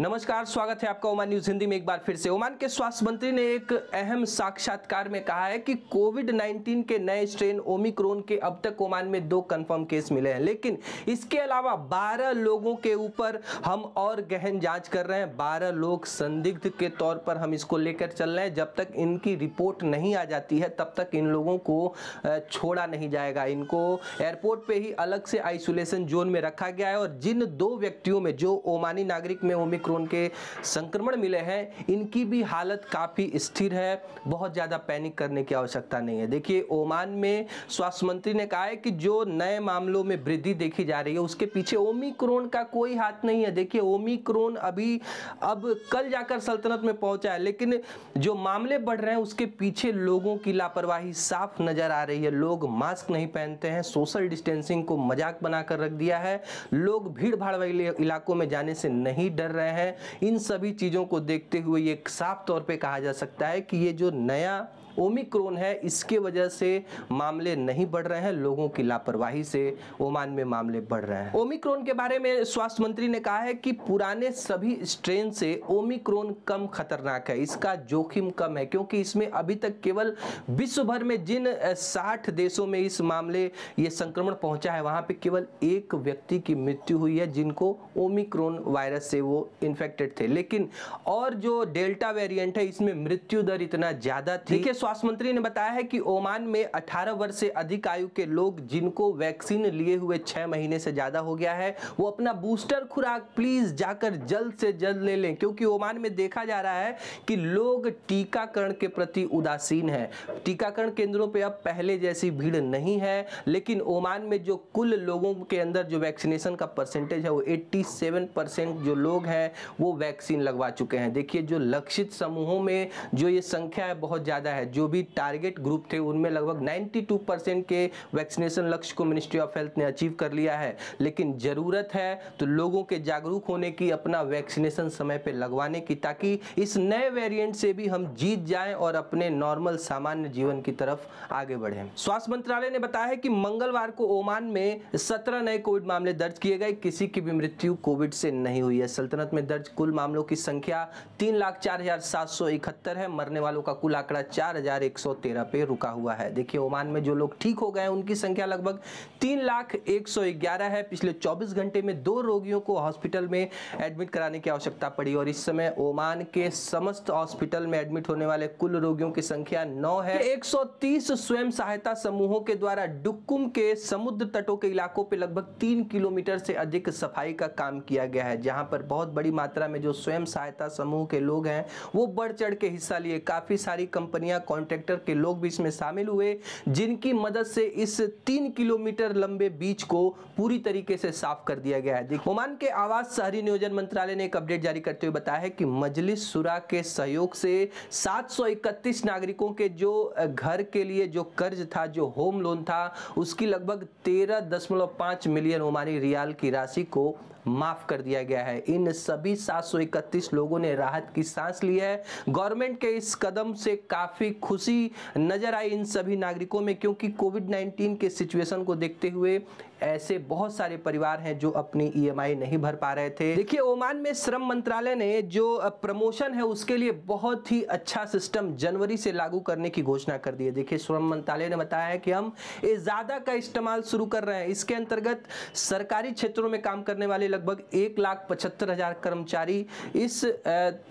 नमस्कार स्वागत है आपका ओमान न्यूज हिंदी में एक बार फिर से ओमान के स्वास्थ्य मंत्री ने एक अहम साक्षात्कार में कहा है कि कोविड 19 के नए स्ट्रेन ओमिक्रोन के अब तक ओमान में दो कंफर्म केस मिले हैं लेकिन इसके अलावा 12 लोगों के ऊपर हम और गहन जांच कर रहे हैं 12 लोग संदिग्ध के तौर पर हम इसको लेकर चल रहे हैं जब तक इनकी रिपोर्ट नहीं आ जाती है तब तक इन लोगों को छोड़ा नहीं जाएगा इनको एयरपोर्ट पर ही अलग से आइसोलेशन जोन में रखा गया है और जिन दो व्यक्तियों में जो ओमानी नागरिक में ओमिक ओमिक्रोन के संक्रमण मिले हैं इनकी भी हालत काफ़ी स्थिर है बहुत ज़्यादा पैनिक करने की आवश्यकता नहीं है देखिए ओमान में स्वास्थ्य मंत्री ने कहा है कि जो नए मामलों में वृद्धि देखी जा रही है उसके पीछे ओमिक्रोन का कोई हाथ नहीं है देखिए ओमिक्रोन अभी अब कल जाकर सल्तनत में पहुंचा है लेकिन जो मामले बढ़ रहे हैं उसके पीछे लोगों की लापरवाही साफ नज़र आ रही है लोग मास्क नहीं पहनते हैं सोशल डिस्टेंसिंग को मजाक बनाकर रख दिया है लोग भीड़ भाड़ वाले इलाकों में जाने से नहीं डर रहे है इन सभी चीज़ों को देखते हुए ये साफ तौर पर कहा जा सकता है कि ये जो नया ओमिक्रोन है इसके वजह से मामले नहीं बढ़ रहे हैं लोगों की लापरवाही से ओमान में मामले बढ़ रहे हैं ओमिक्रोन के बारे में स्वास्थ्य मंत्री ने कहा है कि पुराने सभी स्ट्रेन से ओमिक्रोन कम खतरनाक है इसका जोखिम कम है क्योंकि इसमें अभी तक केवल विश्व भर में जिन साठ देशों में इस मामले ये संक्रमण पहुंचा है वहां पर केवल एक व्यक्ति की मृत्यु हुई है जिनको ओमिक्रोन वायरस से वो इन्फेक्टेड थे लेकिन और जो डेल्टा वेरियंट है इसमें मृत्यु दर इतना ज्यादा थी स्वास्थ्य मंत्री ने बताया है कि ओमान में 18 वर्ष से अधिक आयु के लोग जिनको वैक्सीन लिए हुए छह महीने से ज़्यादा हो गया है वो अपना बूस्टर खुराक प्लीज़ जाकर जल्द से जल्द ले लें क्योंकि ओमान में देखा जा रहा है कि लोग टीकाकरण के प्रति उदासीन है टीकाकरण केंद्रों पर अब पहले जैसी भीड़ नहीं है लेकिन ओमान में जो कुल लोगों के अंदर जो वैक्सीनेशन का परसेंटेज है वो एट्टी परसेंट जो लोग हैं वो वैक्सीन लगवा चुके हैं देखिए जो लक्षित समूहों में जो ये संख्या है बहुत ज़्यादा है जो भी टारगेट ग्रुप थे उनमें लगभग 92 परसेंट के वैक्सीनेशन लक्ष्य को मिनिस्ट्री ऑफ हेल्थ ने अचीव कर लिया है लेकिन ज़रूरत है तो लोगों के जागरूक होने की अपना वैक्सीनेशन समय पर लगवाने की ताकि इस नए वेरियंट से भी हम जीत जाएं और अपने नॉर्मल सामान्य जीवन की तरफ आगे बढ़ें स्वास्थ्य मंत्रालय ने बताया है कि मंगलवार को ओमान में सत्रह नए कोविड मामले दर्ज किए गए किसी की भी मृत्यु कोविड से नहीं हुई है सल्तनत में दर्ज कुल मामलों की संख्या तीन लाख चार हजार सात सौ इकहत्तर है मरने वालों का कुल आंकड़ा चार हज़ार पे रुका हुआ है देखिए ओमान में जो लोग ठीक हो गए उनकी संख्या लगभग तीन लाख एक सौ ग्यारह है पिछले 24 घंटे में दो रोगियों को हॉस्पिटल में एडमिट कराने की आवश्यकता पड़ी और इस समय ओमान के समस्त हॉस्पिटल में एडमिट होने वाले कुल रोगियों की संख्या नौ है 130 स्वयं सहायता समूहों के द्वारा डुक्कुम के समुद्र तटों के इलाकों पर लगभग तीन किलोमीटर से अधिक सफाई का काम किया गया है जहां पर बहुत बड़ी मात्रा में जो स्वयं सहायता समूह के लोग हैं वो बढ़ चढ़ के हिस्सा लिए काफी सारी कंपनियां कॉन्ट्रैक्टर के लोग भी इसमें शामिल हुए जिनकी मदद से इस तीन किलोमीटर लंबे बीच को पूरी तरीके से साफ कर दिया गया है ओमान के आवास शहरी नियोजन मंत्रालय ने एक अपडेट जारी करते हुए बताया है कि मजलिस सुरा के सहयोग से सात नागरिकों के जो घर के लिए जो कर्ज था जो होम लोन था उसकी लगभग तेरह मिलियन ओमानी रियाल की राशि को माफ कर दिया गया है इन सभी 731 लोगों ने राहत की सांस ली है गवर्नमेंट के इस कदम से काफी खुशी नज़र आई इन सभी नागरिकों में क्योंकि कोविड 19 के सिचुएशन को देखते हुए ऐसे बहुत सारे परिवार हैं जो अपनी ईएमआई e नहीं भर पा रहे थे देखिए ओमान में श्रम मंत्रालय ने जो प्रमोशन है उसके लिए बहुत ही अच्छा सिस्टम जनवरी से लागू करने की घोषणा कर दी है देखिए श्रम मंत्रालय ने बताया है कि हम इजादा का इस्तेमाल शुरू कर रहे हैं इसके अंतर्गत सरकारी क्षेत्रों में काम करने वाले लगभग एक लाख पचहत्तर हजार कर्मचारी इस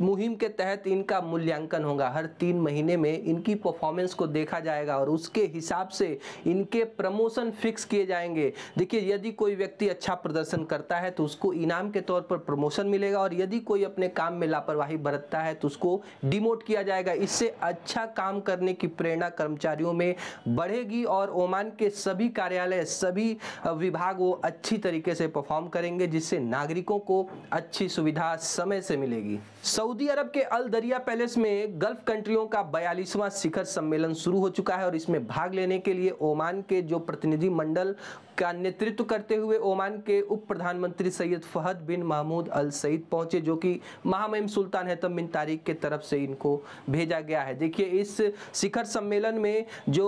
मुहिम के तहत इनका मूल्यांकन होगा हर तीन महीने में इन उनकी परफॉर्मेंस को देखा जाएगा और उसके हिसाब से इनके प्रमोशन फिक्स किए जाएंगे देखिए यदि कोई व्यक्ति अच्छा प्रदर्शन करता है तो उसको इनाम के तौर पर प्रमोशन मिलेगा और यदि कोई अपने काम में लापरवाही बरतता है तो उसको डिमोट किया जाएगा इससे अच्छा काम करने की प्रेरणा कर्मचारियों में बढ़ेगी और ओमान के सभी कार्यालय सभी विभाग वो अच्छी तरीके से परफॉर्म करेंगे जिससे नागरिकों को अच्छी सुविधा समय से मिलेगी सऊदी अरब के अल दरिया पैलेस में गल्फ कंट्रियों का बयालीसवां बीसवां शिखर सम्मेलन शुरू हो चुका है और इसमें भाग लेने के लिए ओमान के जो प्रतिनिधि मंडल का नेतृत्व करते हुए ओमान के उप प्रधानमंत्री सैयद फहद बिन महमूद अल सईद पहुंचे जो कि महामहिम सुल्तान हैतम बिन तारिक के तरफ से इनको भेजा गया है देखिए इस शिखर सम्मेलन में जो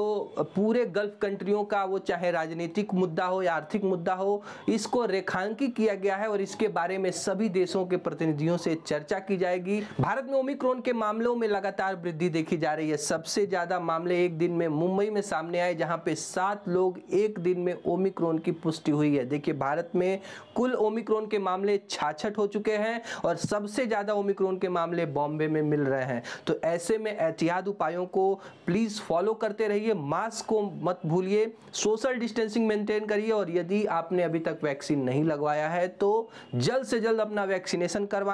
पूरे गल्फ कंट्रियों का वो चाहे राजनीतिक मुद्दा हो या आर्थिक मुद्दा हो इसको रेखांकित किया गया है और इसके बारे में सभी देशों के प्रतिनिधियों से चर्चा की जाएगी भारत में ओमिक्रोन के मामलों में लगातार वृद्धि देखी जा रही है सबसे ज़्यादा मामले एक दिन में मुंबई में सामने आए जहां पे सात लोग एक दिन में ओमिक्रोन की पुष्टि हुई है देखिए भारत में कुल ओमिक्रोन के मामले छाछठ हो चुके हैं और सबसे ज़्यादा ओमिक्रोन के मामले बॉम्बे में मिल रहे हैं तो ऐसे में एहतियात उपायों को प्लीज़ फॉलो करते रहिए मास्क को मत भूलिए सोशल डिस्टेंसिंग मेंटेन करिए और यदि आपने अभी तक वैक्सीन नहीं लगवाया है तो जल्द से जल्द अपना वैक्सीनेशन करवाएं